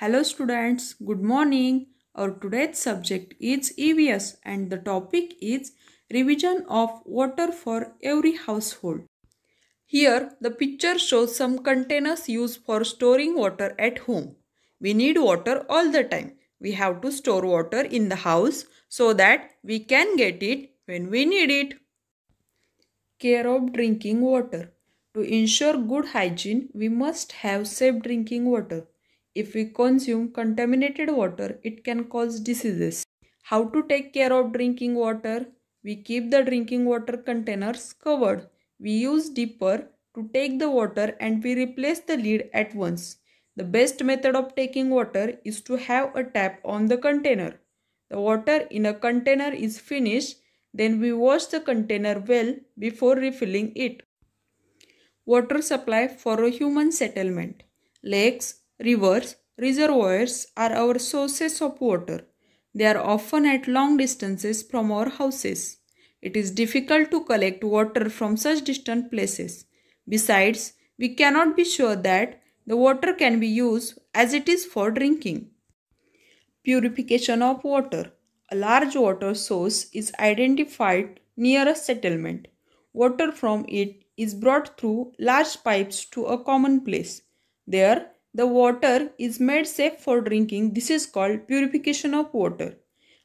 Hello students, good morning. Our today's subject is EVS and the topic is revision of water for every household. Here the picture shows some containers used for storing water at home. We need water all the time. We have to store water in the house so that we can get it when we need it. Care of drinking water. To ensure good hygiene, we must have safe drinking water. If we consume contaminated water, it can cause diseases. How to take care of drinking water? We keep the drinking water containers covered. We use dipper to take the water and we replace the lid at once. The best method of taking water is to have a tap on the container. The water in a container is finished, then we wash the container well before refilling it. Water supply for a human settlement. Lakes, Rivers, reservoirs are our sources of water. They are often at long distances from our houses. It is difficult to collect water from such distant places. Besides, we cannot be sure that the water can be used as it is for drinking. Purification of water. A large water source is identified near a settlement. Water from it is brought through large pipes to a common place. There, the water is made safe for drinking. This is called purification of water.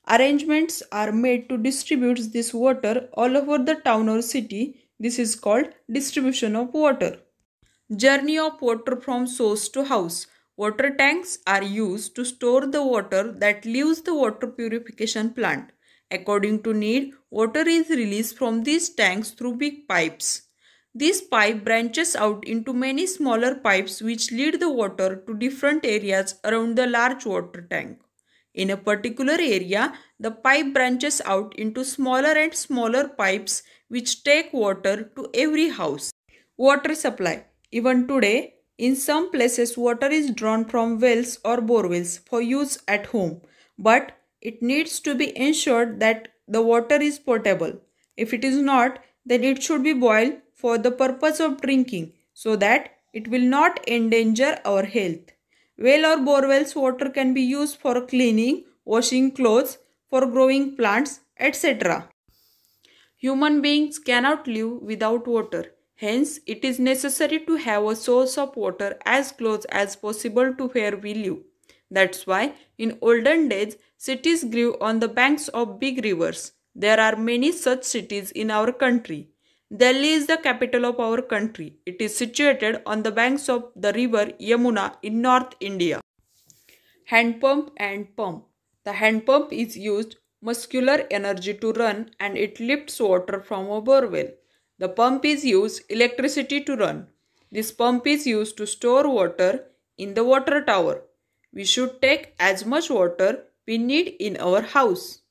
Arrangements are made to distribute this water all over the town or city. This is called distribution of water. Journey of water from source to house. Water tanks are used to store the water that leaves the water purification plant. According to need, water is released from these tanks through big pipes. This pipe branches out into many smaller pipes which lead the water to different areas around the large water tank. In a particular area, the pipe branches out into smaller and smaller pipes which take water to every house. Water supply. Even today, in some places, water is drawn from wells or borewells for use at home, but it needs to be ensured that the water is potable. If it is not, then it should be boiled for the purpose of drinking so that it will not endanger our health. Well or borewell's water can be used for cleaning, washing clothes, for growing plants, etc. Human beings cannot live without water. Hence, it is necessary to have a source of water as close as possible to where we live. That's why, in olden days, cities grew on the banks of big rivers. There are many such cities in our country. Delhi is the capital of our country. It is situated on the banks of the river Yamuna in North India. Hand pump and pump. The hand pump is used muscular energy to run and it lifts water from a borewell. The pump is used electricity to run. This pump is used to store water in the water tower. We should take as much water we need in our house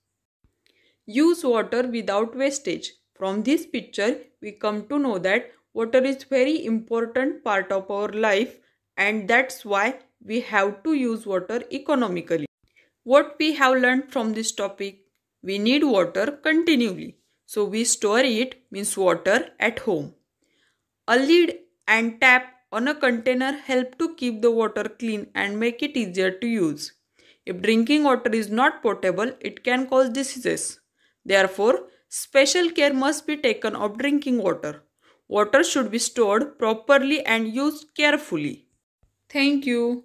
use water without wastage. From this picture, we come to know that water is very important part of our life and that's why we have to use water economically. What we have learned from this topic? We need water continually. So we store it means water at home. A lid and tap on a container help to keep the water clean and make it easier to use. If drinking water is not potable, it can cause diseases. Therefore, special care must be taken of drinking water. Water should be stored properly and used carefully. Thank you.